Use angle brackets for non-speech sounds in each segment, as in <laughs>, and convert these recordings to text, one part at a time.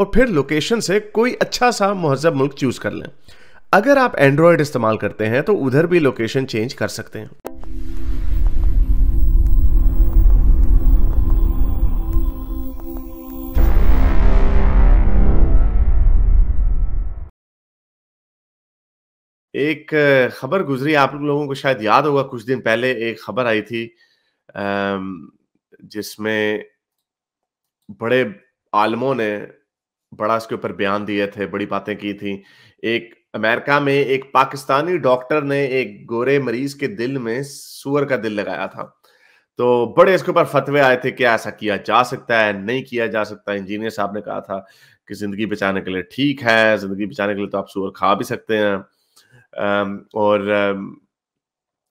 और फिर लोकेशन से कोई अच्छा सा महजब मुल्क चूज़ कर लें अगर आप एंड्रॉयड इस्तेमाल करते हैं तो उधर भी लोकेशन चेंज कर सकते हैं एक खबर गुजरी आप लोगों को शायद याद होगा कुछ दिन पहले एक खबर आई थी जिसमें बड़े आलमों ने बड़ा इसके ऊपर बयान दिए थे बड़ी बातें की थी एक अमेरिका में एक पाकिस्तानी डॉक्टर ने एक गोरे मरीज के दिल में सुअर का दिल लगाया था तो बड़े इसके ऊपर फतवे आए थे कि ऐसा किया जा सकता है नहीं किया जा सकता इंजीनियर साहब ने कहा था कि जिंदगी बचाने के लिए ठीक है जिंदगी बचाने के लिए तो आप सुअर खा भी सकते हैं और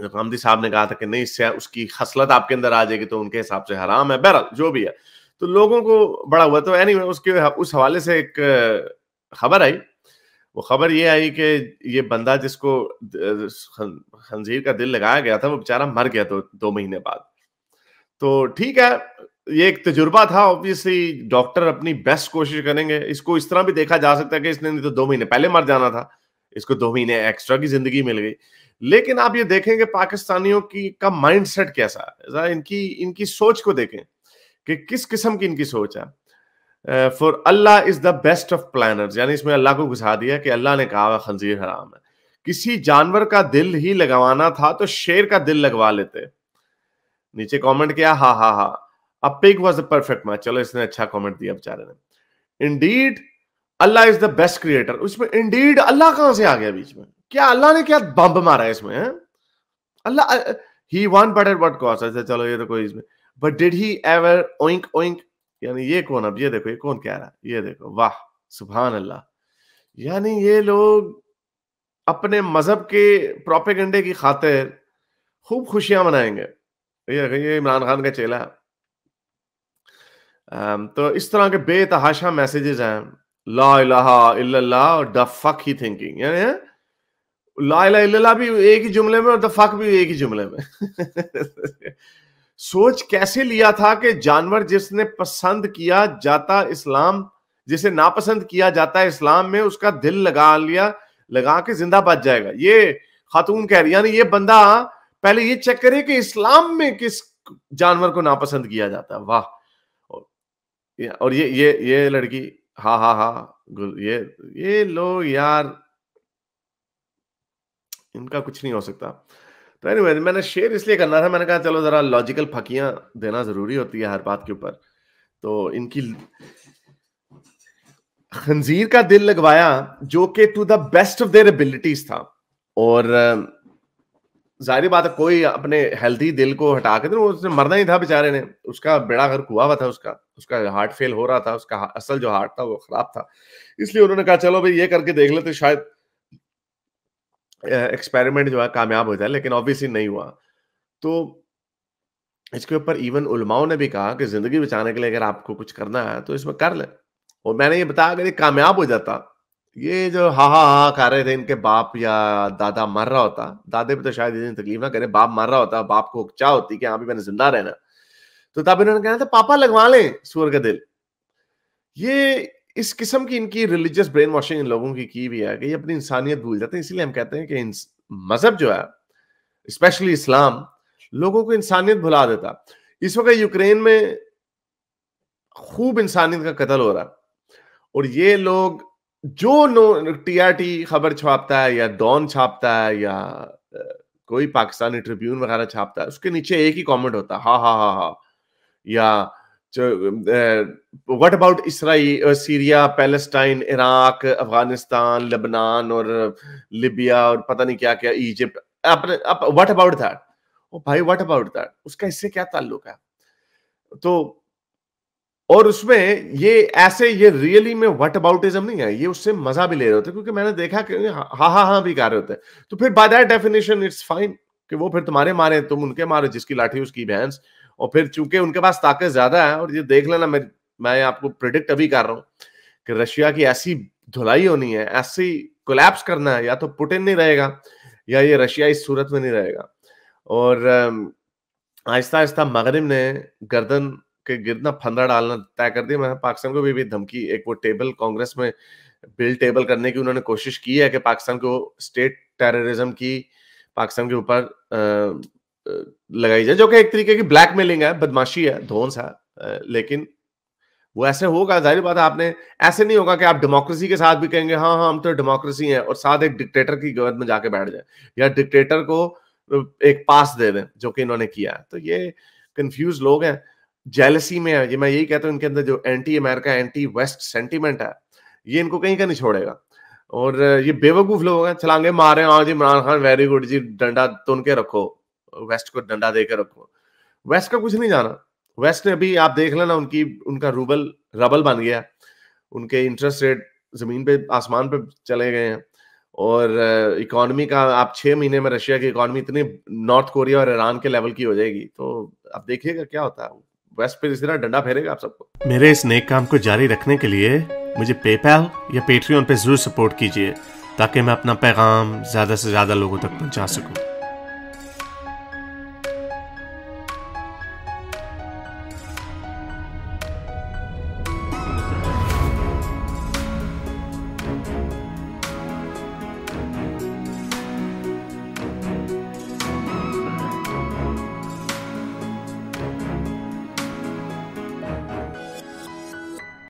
गांधी साहब ने कहा था कि नहीं इससे उसकी खसलत आपके अंदर आ जाएगी तो उनके हिसाब से हराम है बहरहाल जो भी है तो लोगों को बड़ा हुआ तो एनी anyway, उसके उस हवाले से एक खबर आई वो खबर ये आई कि ये बंदा जिसको खंजीर का दिल लगाया गया था वो बेचारा मर गया तो दो महीने बाद तो ठीक है ये एक तजुर्बा था ऑब्वियसली डॉक्टर अपनी बेस्ट कोशिश करेंगे इसको इस तरह भी देखा जा सकता है कि इसने नहीं तो दो महीने पहले मर जाना था इसको दो महीने एक्स्ट्रा की जिंदगी मिल गई लेकिन आप ये देखेंगे पाकिस्तानियों की का माइंड कैसा है इनकी इनकी सोच को देखें कि किस किस्म की इनकी सोच है for Allah is the best of planners यानी इसमें अल्लाह को घुसा दिया कि अल्लाह ने कहा खंजीर हराम है किसी जानवर का दिल ही लगवाना था तो शेर का दिल लगवा लेते नीचे कमेंट किया हा हा हा a pig was a perfect match चलो इसने अच्छा कमेंट दिया बेचारे ने indeed Allah is the best creator उसमें इंडीड अल्लाह कहां से आ गया बीच में क्या अल्लाह ने क्या बम्ब मारा है इसमें Allah he won but at what cost चलो ये तो कोई इसमें but did he ever oink oink यानी ये कौन अब ये देखो ये कौन कह रहा है ये देखो वाह सुबह अल्लाह यानी ये लोग अपने मजहब के प्रोपेगंडे की खातिर खूब खुशियां मनाएंगे ये इमरान खान का चेला है तो इस तरह के बेतहाशा मैसेजेस हैं ला इलाहा और द फक ही थिंकिंग यानी ला इलाहा इल्लल्लाह भी एक ही जुमले में और द फक भी एक ही जुमले में <laughs> सोच कैसे लिया था कि जानवर जिसने पसंद किया जाता इस्लाम जिसे नापसंद किया जाता इस्लाम में उसका दिल लगा लिया लगा के जिंदा बच जाएगा ये खातून कह रही यानी ये बंदा पहले ये चेक करे कि इस्लाम में किस जानवर को नापसंद किया जाता है वाह और ये ये ये लड़की हा हा हा ये ये लो यार इनका कुछ नहीं हो सकता तो एनी anyway, मैंने शेयर इसलिए करना था मैंने कहा चलो जरा लॉजिकल फकियां देना जरूरी होती है हर बात के ऊपर तो इनकी खंजीर का दिल लगवाया जो कि to the best of their abilities था और जाहिर बात है कोई अपने हेल्थी दिल को हटा के वो उसने मरना ही था बेचारे ने उसका बेड़ा घर कुआ हुआ था उसका उसका हार्ट फेल हो रहा था उसका असल जो हार्ट था वो खराब था इसलिए उन्होंने कहा चलो भाई ये करके देख लेते शायद एक्सपेरिमेंट जो है कामयाब हो जाए लेकिन ऑब्वियसली नहीं हुआ तो इसके ऊपर इवन उलमाओं ने भी कहा कि जिंदगी बचाने के लिए अगर आपको कुछ करना है तो इसमें कर ले और मैंने ये बताया अगर ये कामयाब हो जाता ये जो हा हा हा खा रहे थे इनके बाप या दादा मर रहा होता दादे पे तो शायद इतनी तकलीफ ना करे बाप मर रहा होता बाप को चाह होती कि हाँ भी मैंने जिंदा रहना तो तब इन्होंने कहना था पापा लगवा लें सूअर का दिल ये इस किस्म की इनकी रिलीजियस ब्रेन वॉशिंग इन लोगों की की भी है कि ये अपनी इंसानियत भूल जाते हैं इसीलिए हम कहते हैं कि मजहब जो है स्पेशली इस्लाम लोगों को इंसानियत भुला देता इस वक्त यूक्रेन में खूब इंसानियत का कत्ल हो रहा और ये लोग जो नो टीआरटी खबर छापता है या डॉन छापता है या कोई पाकिस्तानी ट्रिब्यून वगैरह छापता है उसके नीचे एक ही कमेंट होता है हा हा हा हा yeah what about Israel Syria Palestine Iraq Afghanistan लबनान और लिबिया और पता नहीं क्या क्या इजिप्ट अपने अबाउट दैट ओ भाई व्हाट अबाउट दैट उसका इससे क्या ताल्लुक है तो और उसमें ये ऐसे ये रियली में वट अबाउटिज्म नहीं है ये उससे मजा भी ले रहे होते क्योंकि मैंने देखा कि हा हा हा हाँ भी कर रहे होते तो फिर by that definition it's fine कि वो फिर तुम्हारे मारे तुम उनके मारे जिसकी लाठी उसकी भैंस और फिर चूंकि उनके पास ताकत ज्यादा है और ये देख लेना मैं मैं आपको प्रिडिक्ट अभी कर रहा हूँ कि रशिया की ऐसी धुलाई होनी है ऐसी कोलैप्स करना है या तो पुटिन नहीं रहेगा या ये रशिया इस सूरत में नहीं रहेगा और आहिस्ता आहिस्ता मगरब ने गर्दन के गिरना फंदा डालना तय कर दिया मैं पाकिस्तान को भी, भी धमकी एक वो टेबल कांग्रेस में बिल टेबल करने की उन्होंने कोशिश की है कि पाकिस्तान को स्टेट टेररिज्म की पाकिस्तान के ऊपर लगाई जाए जो कि एक तरीके की ब्लैकमेलिंग है बदमाशी है धोंस है लेकिन वो ऐसे होगा जाहिर बात है आपने ऐसे नहीं होगा कि आप डेमोक्रेसी के साथ भी कहेंगे हाँ हाँ हम तो डेमोक्रेसी हैं और साथ एक डिक्टेटर की गवर्नमेंट में जाके बैठ जाए या डिक्टेटर को एक पास दे दें जो कि इन्होंने किया तो ये कंफ्यूज लोग हैं जेलसी में है ये मैं यही कहता हूँ इनके अंदर जो anti America anti west sentiment है ये इनको कहीं का नहीं छोड़ेगा और ये बेवकूफ लोग हैं छलांगे मारे हाँ जी इमरान खान वेरी गुड जी डंडा तुन के रखो वेस्ट को डंडा देकर रखो वेस्ट का कुछ नहीं जाना वेस्ट ने अभी आप देख लेना उनकी उनका रूबल रबल बन गया उनके इंटरेस्ट रेट जमीन पे आसमान पे चले गए हैं और इकोनॉमी uh, का आप छह महीने में रशिया की इकोनॉमी इतनी नॉर्थ कोरिया और ईरान के लेवल की हो जाएगी तो आप देखिएगा क्या होता है वेस्ट पे इसी तरह डंडा फेरेगा आप सबको मेरे इस नेक काम को जारी रखने के लिए मुझे पेपैल या पेट्रियन पे जरूर सपोर्ट कीजिए ताकि मैं अपना पैगाम ज़्यादा से ज़्यादा लोगों तक पहुंचा सकूं